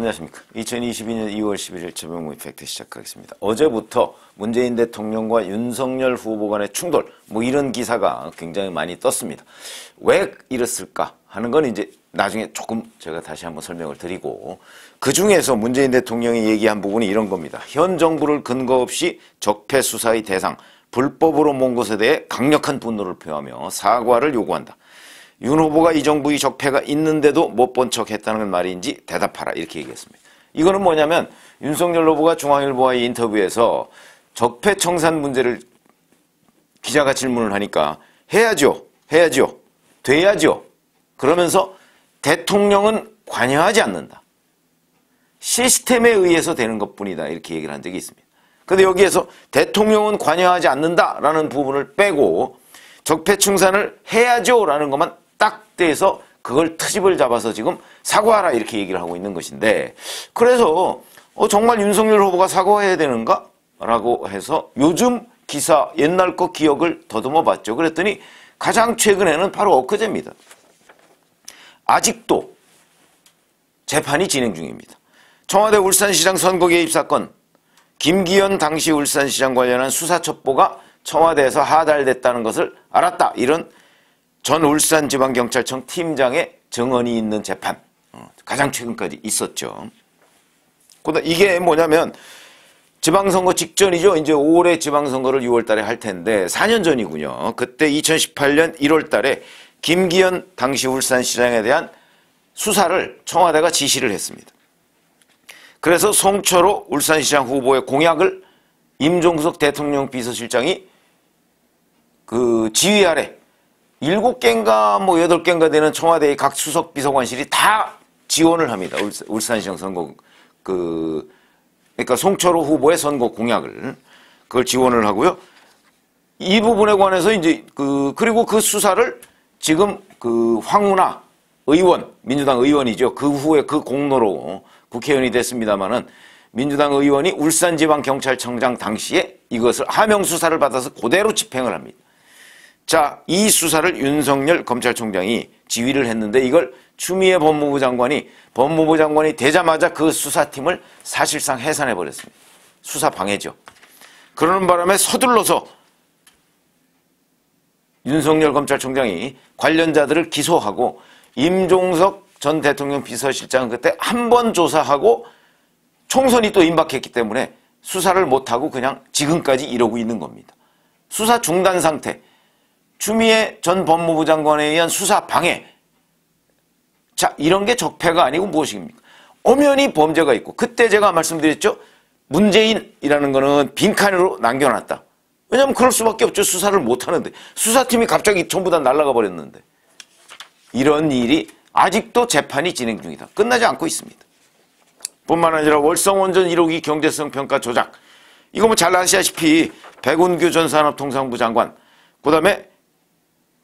안녕하십니까. 2022년 2월 11일 재명무 이펙트 시작하겠습니다. 어제부터 문재인 대통령과 윤석열 후보 간의 충돌, 뭐 이런 기사가 굉장히 많이 떴습니다. 왜 이랬을까 하는 건 이제 나중에 조금 제가 다시 한번 설명을 드리고 그 중에서 문재인 대통령이 얘기한 부분이 이런 겁니다. 현 정부를 근거 없이 적폐 수사의 대상, 불법으로 모은 것에 대해 강력한 분노를 표하며 사과를 요구한다. 윤 후보가 이 정부의 적폐가 있는데도 못 본척 했다는 건 말인지 대답하라 이렇게 얘기했습니다. 이거는 뭐냐면 윤석열 후보가 중앙일보와의 인터뷰에서 적폐 청산 문제를 기자가 질문을 하니까 해야죠. 해야죠. 돼야죠. 그러면서 대통령은 관여하지 않는다. 시스템에 의해서 되는 것뿐이다. 이렇게 얘기를 한 적이 있습니다. 그런데 여기에서 대통령은 관여하지 않는다라는 부분을 빼고 적폐 청산을 해야죠라는 것만 딱 대서 그걸 트집을 잡아서 지금 사과하라 이렇게 얘기를 하고 있는 것인데 그래서 어, 정말 윤석열 후보가 사과해야 되는가? 라고 해서 요즘 기사 옛날 거 기억을 더듬어 봤죠. 그랬더니 가장 최근에는 바로 엊그제입니다. 아직도 재판이 진행 중입니다. 청와대 울산시장 선거 개입 사건 김기현 당시 울산시장 관련한 수사 첩보가 청와대에서 하달됐다는 것을 알았다. 이런 전 울산지방경찰청 팀장의 정언이 있는 재판 어, 가장 최근까지 있었죠. 그다 이게 뭐냐면 지방선거 직전이죠. 이제 올해 지방선거를 6월달에 할 텐데 4년 전이군요. 그때 2018년 1월달에 김기현 당시 울산시장에 대한 수사를 청와대가 지시를 했습니다. 그래서 송철호 울산시장 후보의 공약을 임종석 대통령 비서실장이 그 지휘 아래 일곱 개인가 뭐 여덟 개인가 되는 청와대의 각 수석 비서관실이 다 지원을 합니다. 울산시장 선거 그 그러니까 송철호 후보의 선거 공약을 그걸 지원을 하고요. 이 부분에 관해서 이제 그 그리고 그 수사를 지금 그 황운하 의원 민주당 의원이죠. 그 후에 그 공로로 국회의원이 됐습니다마는 민주당 의원이 울산지방경찰청장 당시에 이것을 하명 수사를 받아서 그대로 집행을 합니다. 자, 이 수사를 윤석열 검찰총장이 지휘를 했는데 이걸 추미애 법무부 장관이 법무부 장관이 되자마자 그 수사팀을 사실상 해산해 버렸습니다. 수사 방해죠. 그러는 바람에 서둘러서 윤석열 검찰총장이 관련자들을 기소하고 임종석 전 대통령 비서실장은 그때 한 번 조사하고 총선이 또 임박했기 때문에 수사를 못하고 그냥 지금까지 이러고 있는 겁니다. 수사 중단 상태. 추미애 전 법무부 장관에 의한 수사 방해 자 이런 게 적폐가 아니고 무엇입니까? 엄연히 범죄가 있고 그때 제가 말씀드렸죠. 문재인이라는 거는 빈칸으로 남겨놨다. 왜냐하면 그럴 수밖에 없죠. 수사를 못하는데. 수사팀이 갑자기 전부 다 날아가 버렸는데. 이런 일이 아직도 재판이 진행 중이다. 끝나지 않고 있습니다. 뿐만 아니라 월성원전 1호기 경제성 평가 조작. 이거 뭐 잘 아시다시피 백운규 전 산업통상부 장관, 그 다음에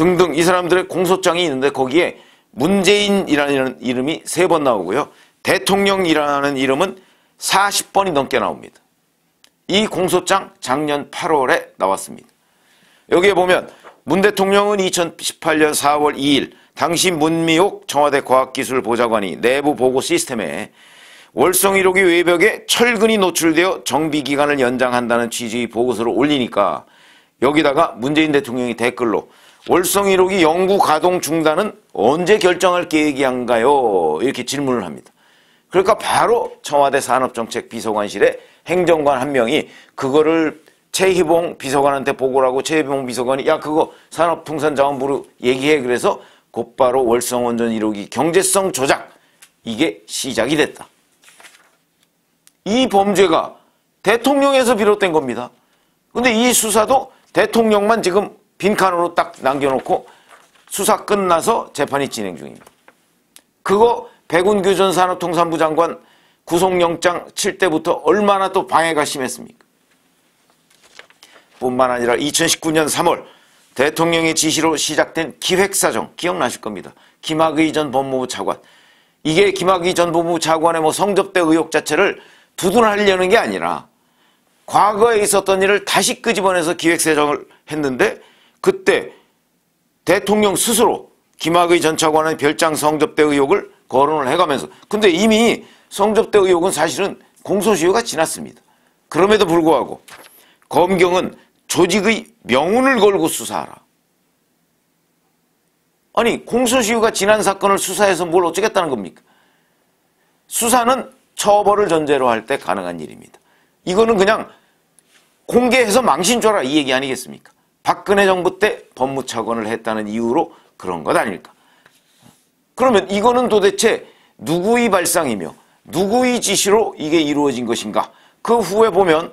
등등 이 사람들의 공소장이 있는데 거기에 문재인이라는 이름이 세 번 나오고요. 대통령이라는 이름은 40번이 넘게 나옵니다. 이 공소장 작년 8월에 나왔습니다. 여기에 보면 문 대통령은 2018년 4월 2일 당시 문미옥 청와대 과학기술보좌관이 내부 보고 시스템에 월성 1호기 외벽에 철근이 노출되어 정비 기간을 연장한다는 취지의 보고서를 올리니까 여기다가 문재인 대통령이 댓글로 월성 1호기 연구 가동 중단은 언제 결정할 계획이한가요? 이렇게 질문을 합니다. 그러니까 바로 청와대 산업정책 비서관실에 행정관 한 명이 그거를 최희봉 비서관한테 보고를 하고 최희봉 비서관이 야 그거 산업통상자원부로 얘기해 그래서 곧바로 월성원전 1호기 경제성 조작 이게 시작이 됐다. 이 범죄가 대통령에서 비롯된 겁니다. 근데 이 수사도 대통령만 지금 빈칸으로 딱 남겨놓고 수사 끝나서 재판이 진행 중입니다. 그거 백운규 전 산업통상부 장관 구속영장 칠 때부터 얼마나 또 방해가 심했습니까? 뿐만 아니라 2019년 3월 대통령의 지시로 시작된 기획사정 기억나실 겁니다. 김학의 전 법무부 차관 이게 김학의 전 법무부 차관의 뭐 성접대 의혹 자체를 두둔하려는 게 아니라 과거에 있었던 일을 다시 끄집어내서 기획사정을 했는데 그때 대통령 스스로 김학의 전 차관의 별장 성접대 의혹을 거론을 해가면서 근데 이미 성접대 의혹은 사실은 공소시효가 지났습니다. 그럼에도 불구하고 검경은 조직의 명운을 걸고 수사하라. 아니 공소시효가 지난 사건을 수사해서 뭘 어쩌겠다는 겁니까? 수사는 처벌을 전제로 할 때 가능한 일입니다. 이거는 그냥 공개해서 망신 줘라 이 얘기 아니겠습니까? 박근혜 정부 때 법무차관을 했다는 이유로 그런 것 아닐까. 그러면 이거는 도대체 누구의 발상이며 누구의 지시로 이게 이루어진 것인가. 그 후에 보면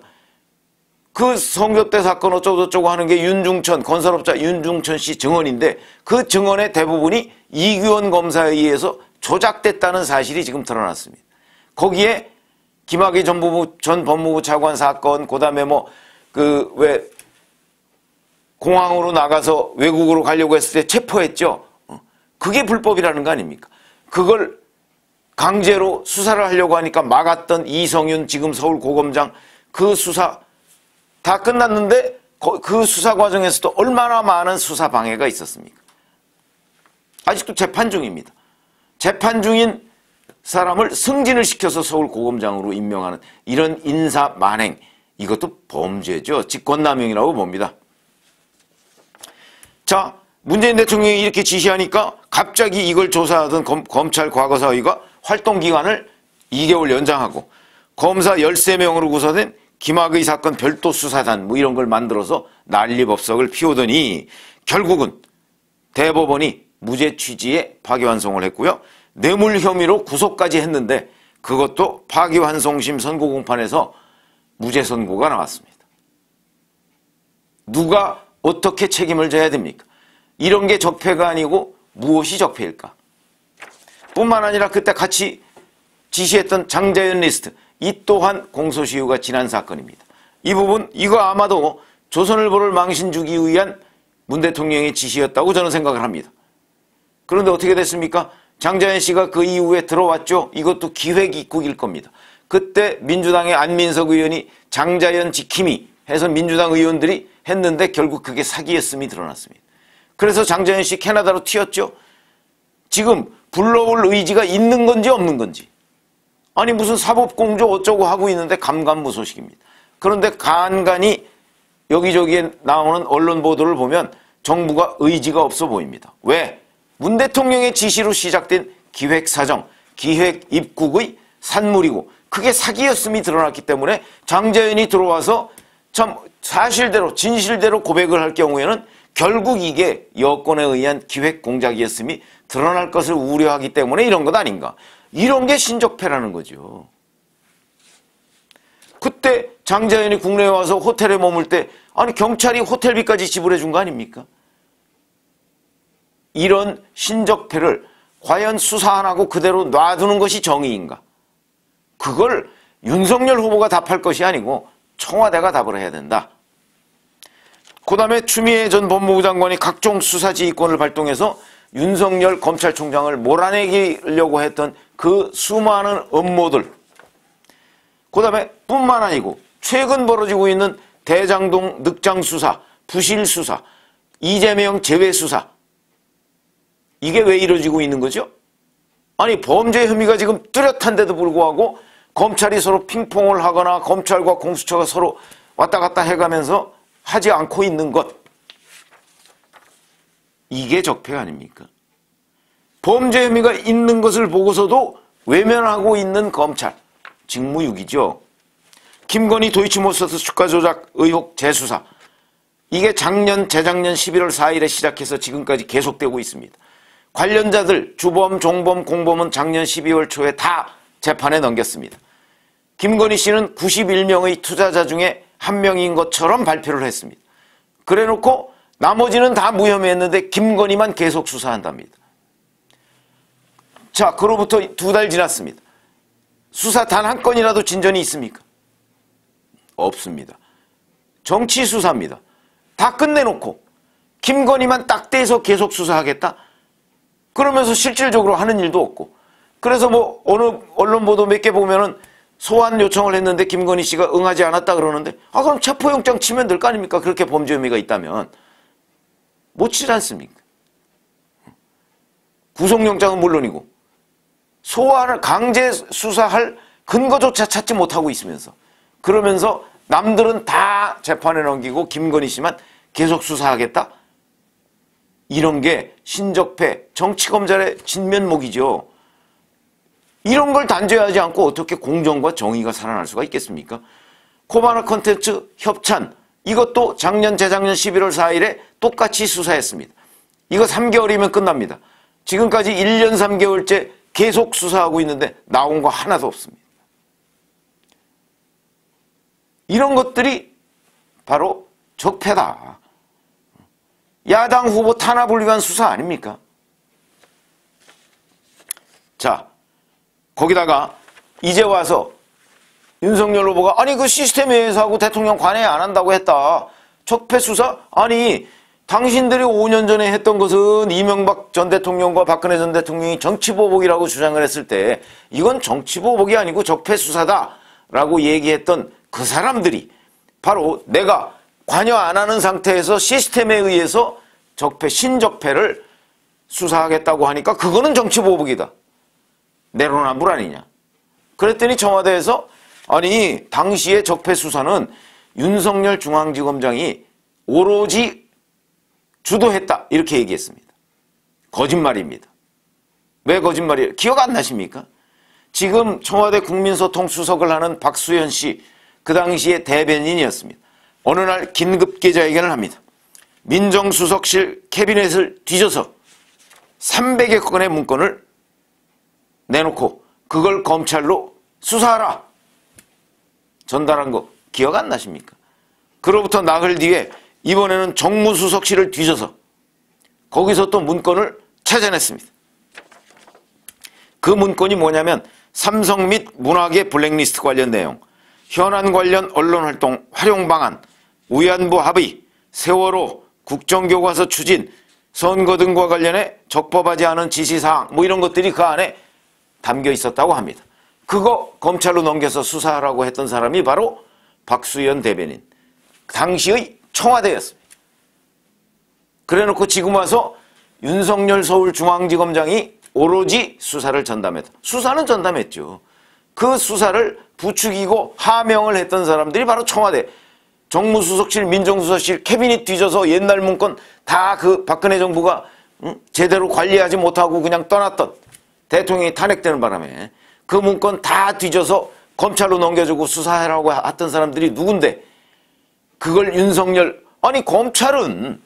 그 성접대 사건 어쩌고저쩌고 하는 게 윤중천 건설업자 윤중천 씨 증언인데 그 증언의 대부분이 이규원 검사에 의해서 조작됐다는 사실이 지금 드러났습니다. 거기에 김학의 전 법무부, 전 법무부 차관 사건 그다음에 뭐그왜 공항으로 나가서 외국으로 가려고 했을 때 체포했죠. 어. 그게 불법이라는 거 아닙니까? 그걸 강제로 수사를 하려고 하니까 막았던 이성윤 지금 서울 고검장 그 수사 다 끝났는데 그 수사 과정에서도 얼마나 많은 수사 방해가 있었습니까? 아직도 재판 중입니다. 재판 중인 사람을 승진을 시켜서 서울 고검장으로 임명하는 이런 인사 만행 이것도 범죄죠. 직권남용이라고 봅니다. 자 문재인 대통령이 이렇게 지시하니까 갑자기 이걸 조사하던 검, 찰 과거사위가 활동기간을 2개월 연장하고 검사 13명으로 구성된 김학의 사건 별도 수사단 뭐 이런 걸 만들어서 난리법석을 피우더니 결국은 대법원이 무죄 취지에 파기환송을 했고요. 뇌물 혐의로 구속까지 했는데 그것도 파기환송심 선고 공판에서 무죄 선고가 나왔습니다. 누가 어떻게 책임을 져야 됩니까? 이런 게 적폐가 아니고 무엇이 적폐일까? 뿐만 아니라 그때 같이 지시했던 장자연 리스트 이 또한 공소시효가 지난 사건입니다. 이 부분 이거 아마도 조선일보를 망신 주기 위한 문 대통령의 지시였다고 저는 생각을 합니다. 그런데 어떻게 됐습니까? 장자연 씨가 그 이후에 들어왔죠. 이것도 기획 입국일 겁니다. 그때 민주당의 안민석 의원이 장자연 지킴이 해서 민주당 의원들이 했는데 결국 그게 사기였음이 드러났습니다. 그래서 장정현 씨 캐나다로 튀었죠. 지금 불러올 의지가 있는 건지 없는 건지. 아니 무슨 사법공조 어쩌고 하고 있는데 감감무소식입니다. 그런데 간간히 여기저기에 나오는 언론 보도를 보면 정부가 의지가 없어 보입니다. 왜? 문 대통령의 지시로 시작된 기획사정, 기획입국의 산물이고 그게 사기였음이 드러났기 때문에 장재현이 들어와서 참 사실대로 진실대로 고백을 할 경우에는 결국 이게 여권에 의한 기획 공작이었음이 드러날 것을 우려하기 때문에 이런 것 아닌가. 이런 게 신적패라는 거죠. 그때 장자연이 국내에 와서 호텔에 머물 때 아니 경찰이 호텔비까지 지불해 준 거 아닙니까? 이런 신적패를 과연 수사 안 하고 그대로 놔두는 것이 정의인가? 그걸 윤석열 후보가 답할 것이 아니고 청와대가 답을 해야 된다. 그 다음에 추미애 전 법무부 장관이 각종 수사지휘권을 발동해서 윤석열 검찰총장을 몰아내기려고 했던 그 수많은 업무들 그 다음에 뿐만 아니고 최근 벌어지고 있는 대장동 늑장수사, 부실수사, 이재명 제외수사 이게 왜 이루어지고 있는 거죠? 아니 범죄 혐의가 지금 뚜렷한데도 불구하고 검찰이 서로 핑퐁을 하거나 검찰과 공수처가 서로 왔다 갔다 해가면서 하지 않고 있는 것 이게 적폐 아닙니까? 범죄 혐의가 있는 것을 보고서도 외면하고 있는 검찰 직무유기죠. 김건희 도이치모터스 주가 조작 의혹 재수사 이게 작년 재작년 11월 4일에 시작해서 지금까지 계속되고 있습니다. 관련자들 주범, 종범, 공범은 작년 12월 초에 다 재판에 넘겼습니다. 김건희 씨는 91명의 투자자 중에 한 명인 것처럼 발표를 했습니다. 그래놓고 나머지는 다 무혐의했는데 김건희만 계속 수사한답니다. 자, 그로부터 두 달 지났습니다. 수사 단 한 건이라도 진전이 있습니까? 없습니다. 정치 수사입니다. 다 끝내놓고 김건희만 딱떼서 계속 수사하겠다? 그러면서 실질적으로 하는 일도 없고 그래서 뭐 어느 언론 보도 몇 개 보면은 소환 요청을 했는데 김건희 씨가 응하지 않았다 그러는데 아 그럼 체포영장 치면 될 거 아닙니까? 그렇게 범죄 혐의가 있다면 못 치지 않습니까? 구속영장은 물론이고 소환을 강제 수사할 근거조차 찾지 못하고 있으면서 그러면서 남들은 다 재판에 넘기고 김건희 씨만 계속 수사하겠다? 이런 게 신적폐 정치검찰의 진면목이죠. 이런 걸 단죄하지 않고 어떻게 공정과 정의가 살아날 수가 있겠습니까? 코바나 컨텐츠 협찬 이것도 작년 재작년 11월 4일에 똑같이 수사했습니다. 이거 3개월이면 끝납니다. 지금까지 1년 3개월째 계속 수사하고 있는데 나온 거 하나도 없습니다. 이런 것들이 바로 적폐다. 야당 후보 탄압을 위한 수사 아닙니까? 자, 거기다가 이제 와서 윤석열 후보가 아니 그 시스템에 의해서 하고 대통령 관해 안 한다고 했다. 적폐 수사? 아니 당신들이 5년 전에 했던 것은 이명박 전 대통령과 박근혜 전 대통령이 정치보복이라고 주장을 했을 때 이건 정치보복이 아니고 적폐 수사다 라고 얘기했던 그 사람들이 바로 내가 관여 안 하는 상태에서 시스템에 의해서 적폐 신적폐를 수사하겠다고 하니까 그거는 정치보복이다. 내로남불 아니냐. 그랬더니 청와대에서 아니 당시의 적폐 수사는 윤석열 중앙지검장이 오로지 주도했다 이렇게 얘기했습니다. 거짓말입니다. 왜 거짓말이에요? 기억 안 나십니까? 지금 청와대 국민소통수석을 하는 박수현 씨 그당시의 대변인이었습니다. 어느 날 긴급 기자회견을 합니다. 민정수석실 캐비넷을 뒤져서 300여 건의 문건을 내놓고 그걸 검찰로 수사하라. 전달한 거 기억 안 나십니까? 그로부터 나흘 뒤에 이번에는 정무수석실을 뒤져서 거기서 또 문건을 찾아냈습니다. 그 문건이 뭐냐면 삼성 및문화계 블랙리스트 관련 내용, 현안 관련 언론활동 활용 방안, 우연부 합의, 세월호, 국정교과서 추진, 선거 등과 관련해 적법하지 않은 지시사항 뭐 이런 것들이 그 안에 담겨 있었다고 합니다. 그거 검찰로 넘겨서 수사하라고 했던 사람이 바로 박수현 대변인. 당시의 청와대였습니다. 그래놓고 지금 와서 윤석열 서울중앙지검장이 오로지 수사를 전담했다. 수사는 전담했죠. 그 수사를 부추기고 하명을 했던 사람들이 바로 청와대 정무수석실 민정수석실 캐비닛 뒤져서 옛날 문건 다 그 박근혜 정부가 제대로 관리하지 못하고 그냥 떠났던 대통령이 탄핵되는 바람에 그 문건 다 뒤져서 검찰로 넘겨주고 수사하라고 했던 사람들이 누군데 그걸 윤석열 아니 검찰은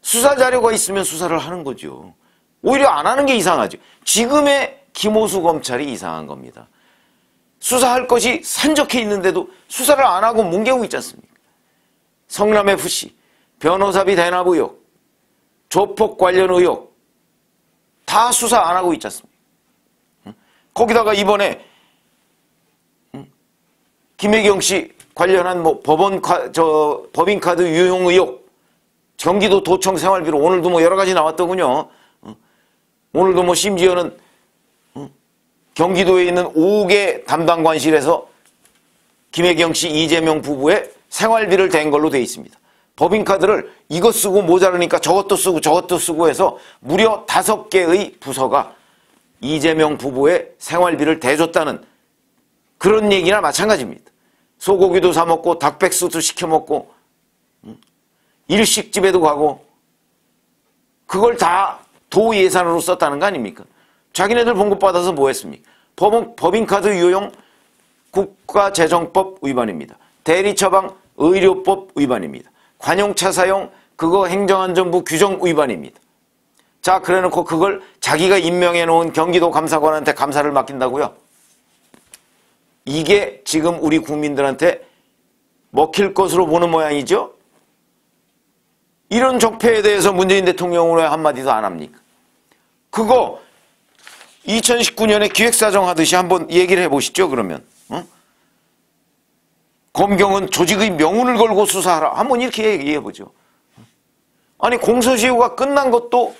수사 자료가 있으면 수사를 하는 거죠. 오히려 안 하는 게 이상하죠. 지금의 김호수 검찰이 이상한 겁니다. 수사할 것이 산적해 있는데도 수사를 안 하고 뭉개고 있지 않습니까? 성남FC, 변호사비 대납 의혹, 조폭 관련 의혹 다 수사 안 하고 있지 않습니까? 거기다가 이번에 음, 김혜경 씨 관련한 뭐 법원 카, 저 법인 카드 유용 의혹 경기도 도청 생활비로 오늘도 뭐 여러 가지 나왔더군요. 음, 오늘도 뭐 심지어는 음, 경기도에 있는 5개 담당 관실에서 김혜경 씨 이재명 부부의 생활비를 댄 걸로 돼 있습니다. 법인카드를 이것 쓰고 모자르니까 저것도 쓰고 저것도 쓰고 해서 무려 5 개의 부서가 이재명 부부의 생활비를 대줬다는 그런 얘기나 마찬가지입니다. 소고기도 사 먹고 닭백수도 시켜 먹고 음, 일식집에도 가고 그걸 다 도 예산으로 썼다는 거 아닙니까? 자기네들 봉급 받아서 뭐 했습니까? 법인, 법인카드 유용 국가재정법 위반입니다. 대리처방 의료법 위반입니다. 관용차 사용 그거 행정안전부 규정 위반입니다. 자 그래놓고 그걸 자기가 임명해 놓은 경기도 감사관한테 감사를 맡긴다고요. 이게 지금 우리 국민들한테 먹힐 것으로 보는 모양이죠. 이런 적폐에 대해서 문재인 대통령은 왜 한마디도 안 합니까? 그거 2019년에 기획사정 하듯이 한번 얘기를 해보시죠 그러면. 응? 검경은 조직의 명운을 걸고 수사하라. 한번 이렇게 얘기해보죠. 아니 공소시효가 끝난 것도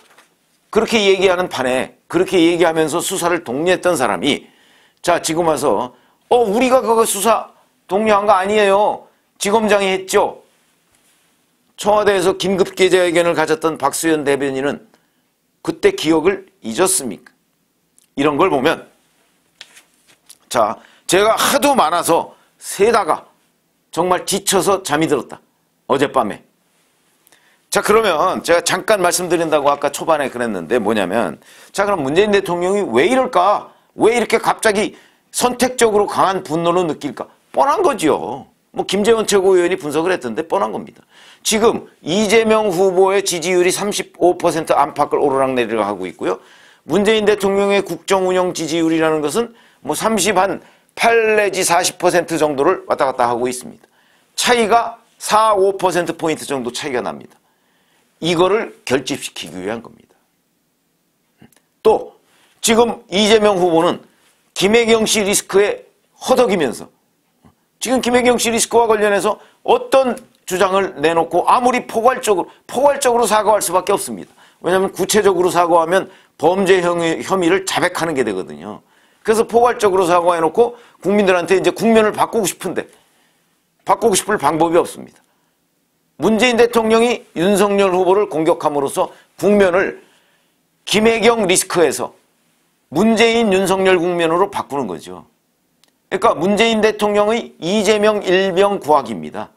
그렇게 얘기하는 판에 그렇게 얘기하면서 수사를 독려했던 사람이 자 지금 와서 어 우리가 그거 수사 독려한 거 아니에요. 지검장이 했죠. 청와대에서 긴급 기자의견을 가졌던 박수현 대변인은 그때 기억을 잊었습니까? 이런 걸 보면 자 제가 하도 많아서 세다가 정말 지쳐서 잠이 들었다. 어젯밤에 자 그러면 제가 잠깐 말씀드린다고 아까 초반에 그랬는데 뭐냐면 자 그럼 문재인 대통령이 왜 이럴까? 왜 이렇게 갑자기 선택적으로 강한 분노를 느낄까? 뻔한 거지요. 뭐 김재원 최고위원이 분석을 했던데 뻔한 겁니다. 지금 이재명 후보의 지지율이 35% 안팎을 오르락내리락 하고 있고요. 문재인 대통령의 국정운영 지지율이라는 것은 뭐30 한 8 내지 40% 정도를 왔다 갔다 하고 있습니다. 차이가 4, 5%포인트 정도 차이가 납니다. 이거를 결집시키기 위한 겁니다. 또 지금 이재명 후보는 김혜경 씨 리스크에 허덕이면서 지금 김혜경 씨 리스크와 관련해서 어떤 주장을 내놓고 아무리 포괄적으로 포괄적으로 사과할 수밖에 없습니다. 왜냐하면 구체적으로 사과하면 범죄 혐의, 를 자백하는 게 되거든요. 그래서 포괄적으로 사과해놓고 국민들한테 이제 국면을 바꾸고 싶은데 바꾸고 싶을 방법이 없습니다. 문재인 대통령이 윤석열 후보를 공격함으로써 국면을 김혜경 리스크에서 문재인 윤석열 국면으로 바꾸는 거죠. 그러니까 문재인 대통령의 이재명 일병 구하기입니다.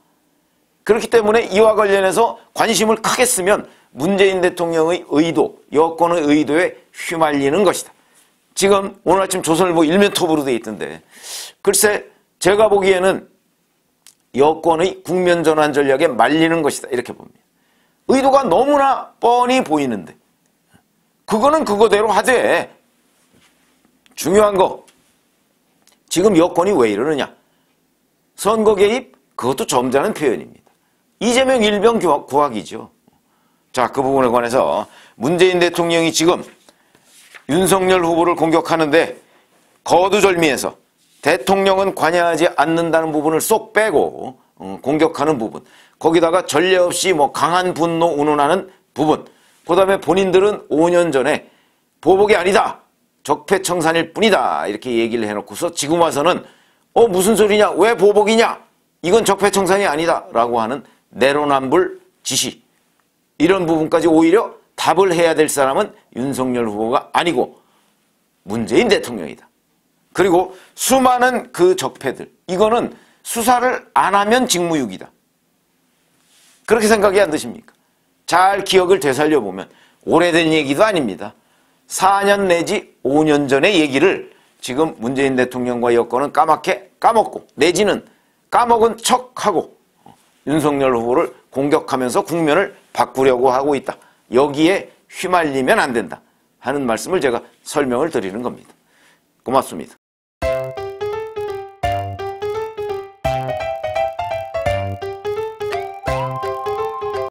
그렇기 때문에 이와 관련해서 관심을 크게 쓰면 문재인 대통령의 의도, 여권의 의도에 휘말리는 것이다. 지금 오늘 아침 조선일보 일면톱으로 돼 있던데 글쎄 제가 보기에는 여권의 국면 전환 전략에 말리는 것이다. 이렇게 봅니다. 의도가 너무나 뻔히 보이는데 그거는 그거대로 하되 중요한 거 지금 여권이 왜 이러느냐 선거 개입 그것도 점잖은 표현입니다. 이재명 일병 구학이죠. 자그 부분에 관해서 문재인 대통령이 지금 윤석열 후보를 공격하는데 거두절미해서 대통령은 관여하지 않는다는 부분을 쏙 빼고 어, 공격하는 부분 거기다가 전례 없이 뭐 강한 분노 운운하는 부분 그 다음에 본인들은 5년 전에 보복이 아니다 적폐청산일 뿐이다 이렇게 얘기를 해놓고서 지금 와서는 어 무슨 소리냐 왜 보복이냐 이건 적폐청산이 아니다 라고 하는 내로남불 지시 이런 부분까지 오히려 답을 해야 될 사람은 윤석열 후보가 아니고 문재인 대통령이다 그리고 수많은 그 적폐들 이거는 수사를 안 하면 직무유기다. 그렇게 생각이 안 드십니까? 잘 기억을 되살려보면 오래된 얘기도 아닙니다. 4년 내지 5년 전의 얘기를 지금 문재인 대통령과 여권은 까맣게 까먹고 내지는 까먹은 척하고 윤석열 후보를 공격하면서 국면을 바꾸려고 하고 있다. 여기에 휘말리면 안 된다. 하는 말씀을 제가 설명을 드리는 겁니다. 고맙습니다.